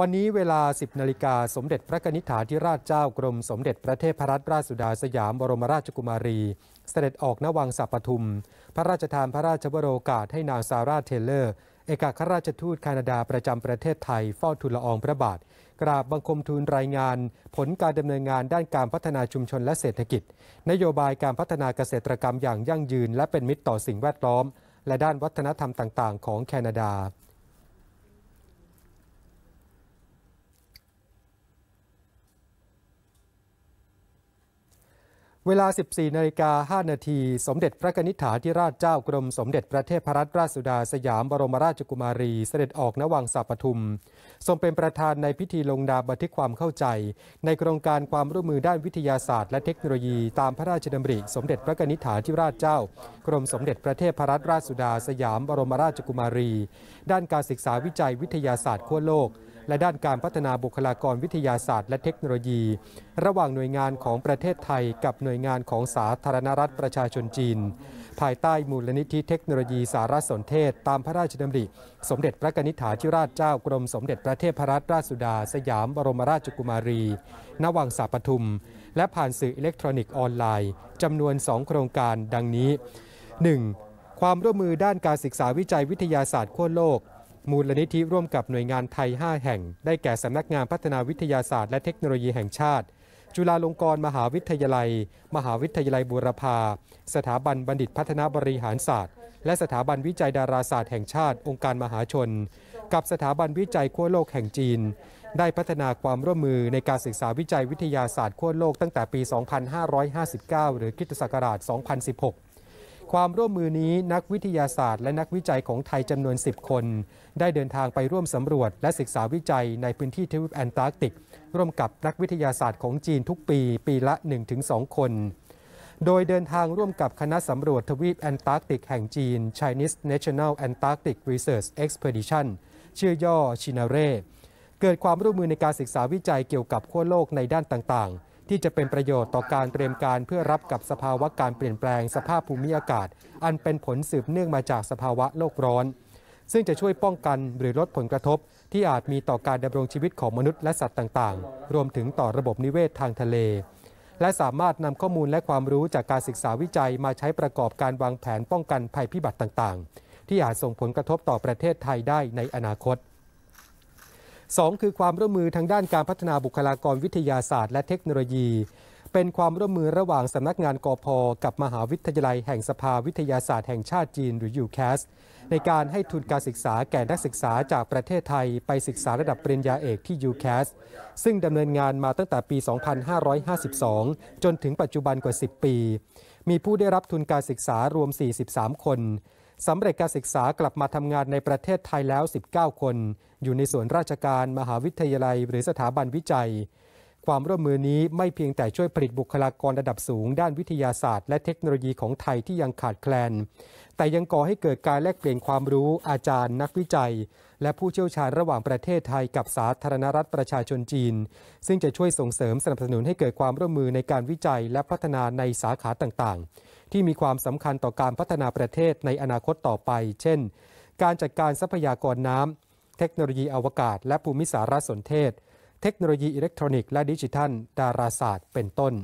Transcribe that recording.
วันนี้เวลา 10 นาฬิกาสมเด็จพระนิธิฐาธิราชเจ้ากรมสมเด็จพระเทพรัตนราชสุดาสยามบรมราชกุมารี เสด็จออกนวังสัปทุม พระราชทานพระราชบรโอกาส ให้นางซาร่าเทเลอร์ เอกอัครราชทูตแคนาดาประจำประเทศไทยเฝ้าทูลละอองพระบาท กราบบังคมทูลรายงาน ผลการดำเนินงานด้านการพัฒนาชุมชนและเศรษฐกิจ นโยบายการพัฒนาเกษตรกรรมอย่างยั่งยืนและเป็นมิตรต่อสิ่งแวดล้อม และด้านวัฒนธรรมต่าง ๆ ของแคนาดาเวลา 14 นาฬิกา5นาที สมเด็จพระนิษฐาธิราชเจ้า กรมสมเด็จพระเทพรัตนราชสุดาสยามบรมราชกุมารี เสด็จออกณวังสัปทุมทรงเป็นประธานในพิธีลงนามบันทึกความเข้าใจ ในโครงการความร่วมมือด้านวิทยาศาสตร์และเทคโนโลยีตามพระราชดำริ สมเด็จพระนิษฐาธิราชเจ้า กรมสมเด็จพระเทพรัตนราชสุดาสยามบรมราชกุมารี ด้านการศึกษาวิจัยวิทยาศาสตร์ขั้วโลกและด้านการพัฒนาบุคลากรวิทยาศาสตร์ และเทคโนโลยี ระหว่างหน่วยงานของประเทศไทยกับหน่วยงานของสาธารณรัฐประชาชนจีน ภายใต้มูลนิธิเทคโนโลยีสารสนเทศ ตามพระราชดำริสมเด็จพระนิษฐาธิราชเจ้ากรมสมเด็จพระเทพรัตนราชสุดา สยามบรมราชกุมารีณวังสาปทุม และผ่านสื่ออิเล็กทรอนิกส์ออนไลน์จำนวน 2 โครงการ ดังนี้ 1. ความร่วมมือด้านการศึกษาวิจัยวิทยาศาสตร์ขั้วโลกมูลนิธิร่วมกับหน่วยงานไทย 5 แห่ง ได้แก่สำนักงานพัฒนาวิทยาศาสตร์และเทคโนโลยีแห่งชาติ จุฬาลงกรณ์มหาวิทยาลัย มหาวิทยาลัยบูรพาสถาบันบัณฑิตพัฒนาบริหารศาสตร์ และสถาบันวิจัยดาราศาสตร์แห่งชาติ องค์การมหาชน กับสถาบันวิจัยขั้วโลกแห่งจีน ได้พัฒนาความร่วมมือในการศึกษาวิจัยวิทยาศาสตร์ขั้วโลกตั้งแต่ปี 2559 หรือคิศักราช 2016ความร่วมมือนี้นักวิทยาศาสตร์และนักวิจัยของไทยจำนวน 10 คน ได้เดินทางไปร่วมสำรวจและศึกษาวิจัยในพื้นที่ทวีปแอนตาร์กติก ร่วมกับนักวิทยาศาสตร์ของจีนทุกปี ปีละ 1-2 คน โดยเดินทางร่วมกับคณะสำรวจทวีปแอนตาร์กติกแห่งจีน Chinese National Antarctic Research Expedition ชื่อย่อชินาเรเกิดความร่วมมือในการศึกษาวิจัยเกี่ยวกับขั้วโลกในด้านต่างๆที่จะเป็นประโยชน์ต่อการเตรียมการเพื่อรับกับสภาวะการเปลี่ยนแปลงสภาพภูมิอากาศอันเป็นผลสืบเนื่องมาจากสภาวะโลกร้อน ซึ่งจะช่วยป้องกันหรือลดผลกระทบที่อาจมีต่อการดำรงชีวิตของมนุษย์และสัตว์ต่างๆ รวมถึงต่อระบบนิเวศทางทะเล และสามารถนำข้อมูลและความรู้จากการศึกษาวิจัยมาใช้ประกอบการวางแผนป้องกันภัยพิบัติต่างๆ ที่อาจส่งผลกระทบต่อประเทศไทยได้ในอนาคต2คือความร่วมมือทางด้านการพัฒนาบุคลากรวิทยาศาสตร์และเทคโนโลยี เป็นความร่วมมือระหว่างสำนักงานกอพอกับมหาวิทยาลัยแห่งสภาวิทยาศาสตร์แห่งชาติจีนหรือยูแคสในการให้ทุนการศึกษาแก่นักศึกษาจากประเทศไทยไปศึกษาระดับปริญญาเอกที่ยูแคสซึ่งดำเนินงานมาตั้งแต่ปี 2552 จนถึงปัจจุบันกว่า 10 ปี มีผู้ได้รับทุนการศึกษารวม 43 คนสำเร็จการศึกษากลับมาทำงานในประเทศไทยแล้ว 19 คน อยู่ในส่วนราชการ มหาวิทยาลัย หรือสถาบันวิจัย ความร่วมมือนี้ไม่เพียงแต่ช่วยผลิตบุคลากรระดับสูง ด้านวิทยาศาสตร์และเทคโนโลยีของไทยที่ยังขาดแคลน แต่ยังก่อให้เกิดการแลกเปลี่ยนความรู้อาจารย์ นักวิจัย และผู้เชี่ยวชาญระหว่างประเทศไทยกับสาธารณรัฐประชาชนจีน ซึ่งจะช่วยส่งเสริมสนับสนุนให้เกิดความร่วมมือในการวิจัยและพัฒนาในสาขาต่างๆที่มีความสำคัญต่อการพัฒนาประเทศในอนาคตต่อไป เช่น การจัดการทรัพยากรน้ำ เทคโนโลยีอวกาศ และภูมิสารสนเทศ เทคโนโลยีอิเล็กทรอนิกส์และดิจิทัล ดาราศาสตร์ เป็นต้น